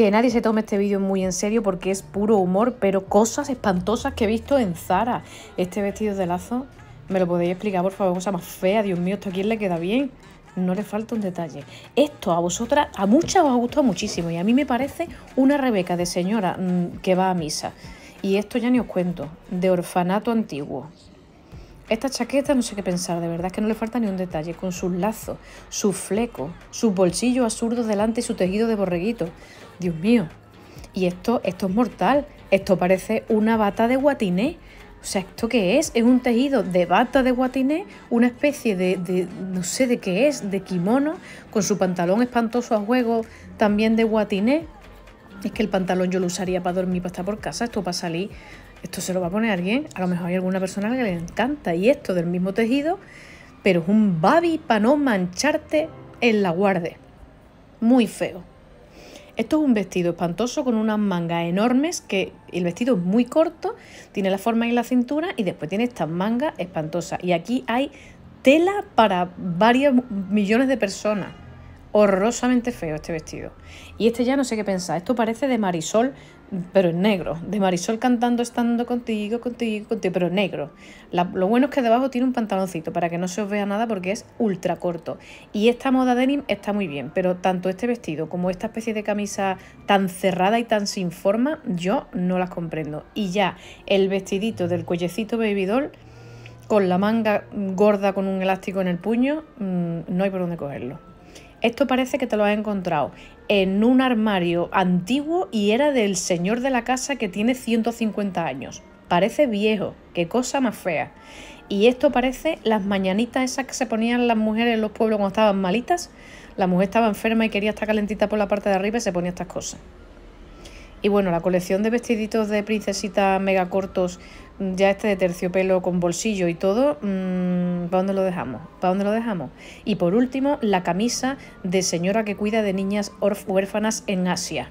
que nadie se tome este vídeo muy en serio porque es puro humor, pero cosas espantosas que he visto en Zara. Este vestido de lazo, ¿me lo podéis explicar, por favor? Cosa más fea, Dios mío, ¿esto a le queda bien? No le falta un detalle. Esto a vosotras, a muchas os ha gustado muchísimo y a mí me parece una Rebeca de señora mm, que va a misa. Y esto ya ni os cuento, de orfanato antiguo. Esta chaqueta no sé qué pensar, de verdad es que no le falta ni un detalle, con sus lazos, sus flecos, sus bolsillos absurdos delante y su tejido de borreguito. Dios mío, y esto, esto es mortal, esto parece una bata de guatiné. O sea, ¿esto qué es? Es un tejido de bata de guatiné, una especie de, no sé de qué es, de kimono, con su pantalón espantoso a juego, también de guatiné. Es que el pantalón yo lo usaría para dormir, para estar por casa, esto para salir. Esto se lo va a poner alguien, a lo mejor hay alguna persona que le encanta. Y esto del mismo tejido, pero es un babi para no mancharte en la guarde. Muy feo. Esto es un vestido espantoso con unas mangas enormes que el vestido es muy corto, tiene la forma en la cintura y después tiene estas mangas espantosas. Y aquí hay tela para varios millones de personas horrorosamente feo este vestido. Y este ya no sé qué pensar, esto parece de Marisol, pero en negro, de Marisol cantando, estando contigo, contigo, contigo, pero negro. lo bueno es que debajo tiene un pantaloncito para que no se os vea nada porque es ultra corto. Y esta moda denim está muy bien, pero tanto este vestido como esta especie de camisa tan cerrada y tan sin forma, yo no las comprendo. Y ya el vestidito del cuellecito baby con la manga gorda con un elástico en el puño, mm, no hay por dónde cogerlo. Esto parece que te lo has encontrado en un armario antiguo y era del señor de la casa que tiene 150 años. Parece viejo, qué cosa más fea. Y esto parece las mañanitas esas que se ponían las mujeres en los pueblos cuando estaban malitas. La mujer estaba enferma y quería estar calentita por la parte de arriba y se ponía estas cosas. Y bueno, la colección de vestiditos de princesita mega cortos, mm, ya este de terciopelo con bolsillo y todo, mm, ¿para dónde lo dejamos? ¿Para dónde lo dejamos? Y por último, la camisa de señora que cuida de niñas huérfanas en Asia.